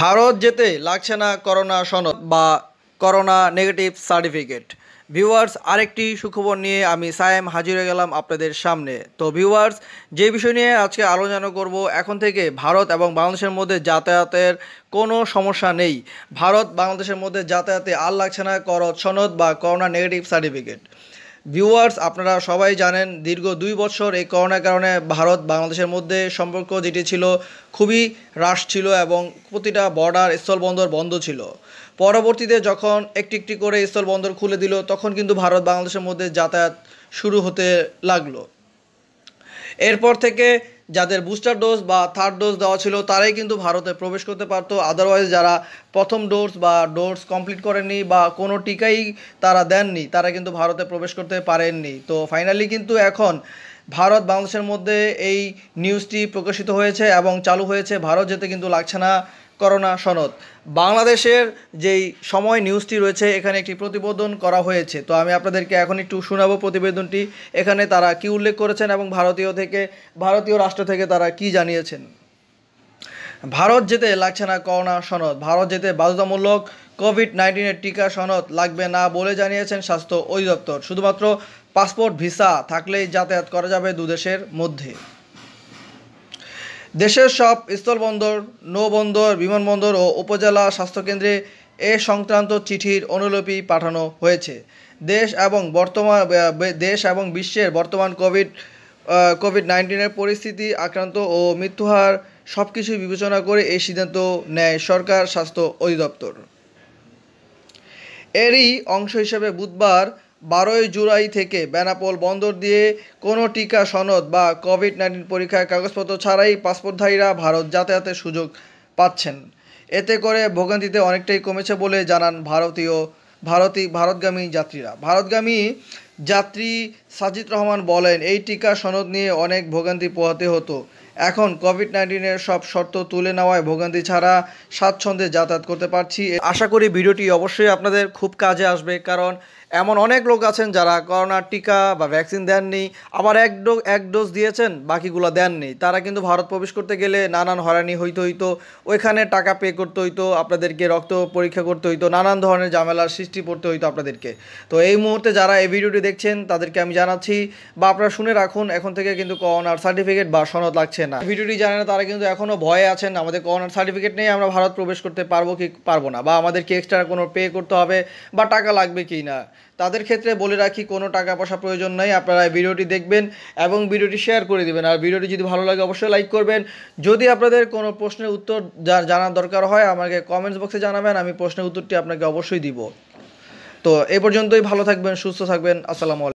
ভারত যেতে লাগছে না করোনা সনদ বা করোনা নেগেটিভ সার্টিফিকেট ভিউয়ার্স আরেকটি সুখবর নিয়ে আমি সায়েম হাজির হয়ে গেলাম আপনাদের সামনে তো ভিউয়ার্স যে বিষয় নিয়ে আজকে আলোচনা করব এখন থেকে ভারত এবং বাংলাদেশের মধ্যে যাতায়াতের কোনো সমস্যা নেই ভারত বাংলাদেশের মধ্যে যাতায়াতে আর লাগছে না করত সনদ বা করোনা নেগেটিভ সার্টিফিকেট ভিউয়ার্স আপনারা সবাই জানেন দীর্ঘ দুই বছর এই করোনার কারণে ভারত বাংলাদেশের মধ্যে সম্পর্ক যেটি ছিল খুবই হ্রাস ছিল এবং প্রতিটা বর্ডার স্থলবন্দর বন্ধ ছিল পরবর্তীতে যখন একটি একটি করে স্থলবন্দর খুলে দিল তখন কিন্তু ভারত বাংলাদেশের মধ্যে যাতায়াত শুরু হতে লাগলো এরপর থেকে যাদের বুস্টার ডোজ বা থার্ড ডোজ দেওয়া ছিল তারাই কিন্তু ভারতে প্রবেশ করতে পারতো আদারওয়াইজ যারা প্রথম ডোজ বা ডোজ কমপ্লিট করেননি বা কোনো টিকাই তারা দেননি তারা কিন্তু ভারতে প্রবেশ করতে পারেননি তো ফাইনালি কিন্তু এখন ভারত বাংলাদেশের মধ্যে এই নিউজটি প্রকাশিত হয়েছে এবং চালু হয়েছে ভারত যেতে কিন্তু লাগছে না করোনা সনদ বাংলাদেশের যেই সময় নিউজটি রয়েছে এখানে একটি প্রতিবেদন করা হয়েছে তো আমি আপনাদেরকে এখন একটু শোনাবো প্রতিবেদনটি এখানে তারা কি উল্লেখ করেছেন এবং ভারতীয় থেকে ভারতীয় রাষ্ট্র থেকে তারা কি জানিয়েছেন ভারত যেতে লাগছে না করোনা সনদ ভারত যেতে বাধ্যতামূলক কোভিড নাইন্টিনের টিকা সনদ লাগবে না বলে জানিয়েছেন স্বাস্থ্য অধিদপ্তর শুধুমাত্র পাসপোর্ট ভিসা থাকলেই যাতায়াত করা যাবে দুদেশের মধ্যে দেশের সব স্থলবন্দর নৌবন্দর বিমানবন্দর ও উপজেলা স্বাস্থ্যকেন্দ্রে এ সংক্রান্ত চিঠির অনুলিপি পাঠানো হয়েছে দেশ এবং বর্তমান দেশ এবং বিশ্বের বর্তমান কোভিড কোভিড নাইন্টিনের পরিস্থিতি আক্রান্ত ও মৃত্যুহার সব কিছু বিবেচনা করে এই সিদ্ধান্ত নেয় সরকার স্বাস্থ্য অধিদপ্তর এরই অংশ হিসেবে বুধবার বারোই জুলাই থেকে বেনাপোল বন্দর দিয়ে কোনো টিকা সনদ বা কোভিড নাইন্টিন পরীক্ষার কাগজপত্র ছাড়াই পাসপোর্টধারীরা ভারত যাতায়াতের সুযোগ পাচ্ছেন এতে করে ভোগান্তিতে অনেকটাই কমেছে বলে জানান ভারতীয় ভারতী ভারতগামী যাত্রীরা ভারতগামী যাত্রী সাজিদ রহমান বলেন এই টিকা সনদ নিয়ে অনেক ভোগান্তি পোহাতে হতো এখন কোভিড নাইন্টিনের সব শর্ত তুলে নেওয়ায় ভোগান্তি ছাড়া স্বাচ্ছন্দ্যে যাতায়াত করতে পারছি আশা করি ভিডিওটি অবশ্যই আপনাদের খুব কাজে আসবে কারণ এমন অনেক লোক আছেন যারা করোনার টিকা বা ভ্যাকসিন দেননি আবার এক ডো এক ডোজ দিয়েছেন বাকিগুলো দেননি তারা কিন্তু ভারত প্রবেশ করতে গেলে নানান হয়রানি হইতে হইতো ওইখানে টাকা পে করতে হইতো আপনাদেরকে রক্ত পরীক্ষা করতে হইতো নানান ধরনের ঝামেলার সৃষ্টি পড়তে হইতো আপনাদেরকে তো এই মুহূর্তে যারা এই ভিডিওটি দেখছেন তাদেরকে আমি জানাচ্ছি বা আপনারা শুনে রাখুন এখন থেকে কিন্তু করোনার সার্টিফিকেট বা সনদ লাগছে না ভিডিওটি জানে না তারা কিন্তু এখনও ভয়ে আছেন আমাদের করোনার সার্টিফিকেট নিয়ে আমরা ভারত প্রবেশ করতে পারবো কি পারবো না বা আমাদেরকে এক্সট্রা কোনো পে করতে হবে বা টাকা লাগবে কি না তাদের ক্ষেত্রে বলে রাখি কোনো টাকা পয়সা প্রয়োজন নেই আপনারা ভিডিওটি দেখবেন এবং ভিডিওটি শেয়ার করে দেবেন আর ভিডিওটি যদি ভালো লাগে অবশ্যই লাইক করবেন যদি আপনাদের কোনো প্রশ্নের উত্তর জানার দরকার হয় আমাকে কমেন্টস বক্সে জানাবেন আমি প্রশ্নের উত্তরটি আপনাকে অবশ্যই দিব তো এ পর্যন্তই ভালো থাকবেন সুস্থ থাকবেন আসসালামু